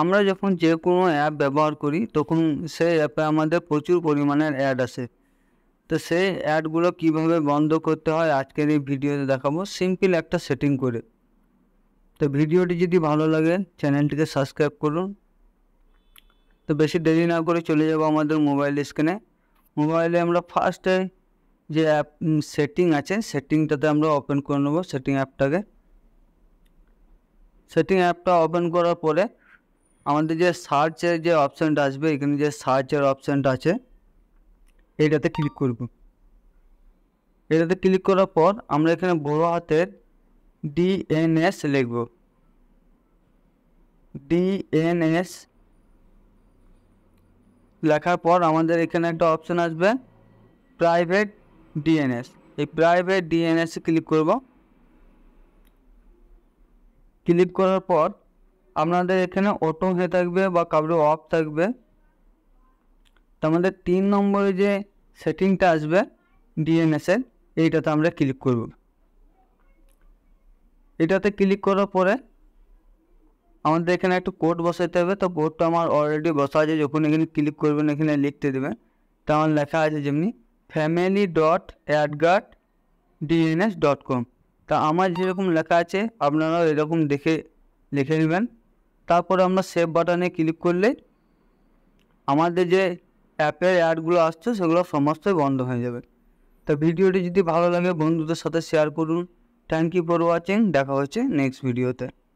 আমরা যখন যে কোনো অ্যাপ ব্যবহার করি তখন সেই অ্যাপে আমাদের প্রচুর পরিমাণের অ্যাড আসে তো সেই অ্যাডগুলো কীভাবে বন্ধ করতে হয় আজকের এই ভিডিওতে দেখাবো সিম্পল একটা সেটিং করে তো ভিডিওটি যদি ভালো লাগে চ্যানেলটিকে সাবস্ক্রাইব করুন তো বেশি দেরি না করে চলে যাব আমাদের মোবাইল স্ক্রিনে মোবাইলে আমরা ফার্স্টে যে অ্যাপ সেটিং আছে সেটিংটাতে আমরা ওপেন করে নেবো সেটিং অ্যাপটাকে সেটিং অ্যাপটা ওপেন করার পরে আমাদের যে সার্চের যে অপশানটা আসবে এখানে যে সার্চের অপশানটা আছে এটাতে ক্লিক করব এটাতে ক্লিক করার পর আমরা এখানে বড় হাতের ডিএনএস লিখব ডিএনএস লেখার পর আমাদের এখানে একটা অপশান আসবে প্রাইভেট ডিএনএস এই প্রাইভেট ডিএনএসে ক্লিক করব ক্লিক করার পর আপনাদের এখানে অটো হয়ে থাকবে বা কারো অফ থাকবে আমাদের তিন নম্বরে যে সেটিংটা আসবে ডিএনএসের এইটাতে আমরা ক্লিক করব এটাতে ক্লিক করার পরে আমাদের এখানে একটু কোড বসাতে হবে তো কোডটা আমার অলরেডি বসা আছে যখন এখানে ক্লিক করবেন এখানে লিখতে দেবেন তো আমার লেখা আছে যেমনি family dot AdGuard DNS dot com তা আমার যেরকম লেখা আছে আপনারাও এরকম দেখে লিখে নেবেন তারপরে আমরা সেভ বাটনে ক্লিক করলে আমাদের যে অ্যাপের অ্যাডগুলো আসছে সেগুলো সমস্তই বন্ধ হয়ে যাবে তো ভিডিওটি যদি ভালো লাগে বন্ধুদের সাথে শেয়ার করুন থ্যাংক ইউ ফর ওয়াচিং দেখা হচ্ছে নেক্সট ভিডিওতে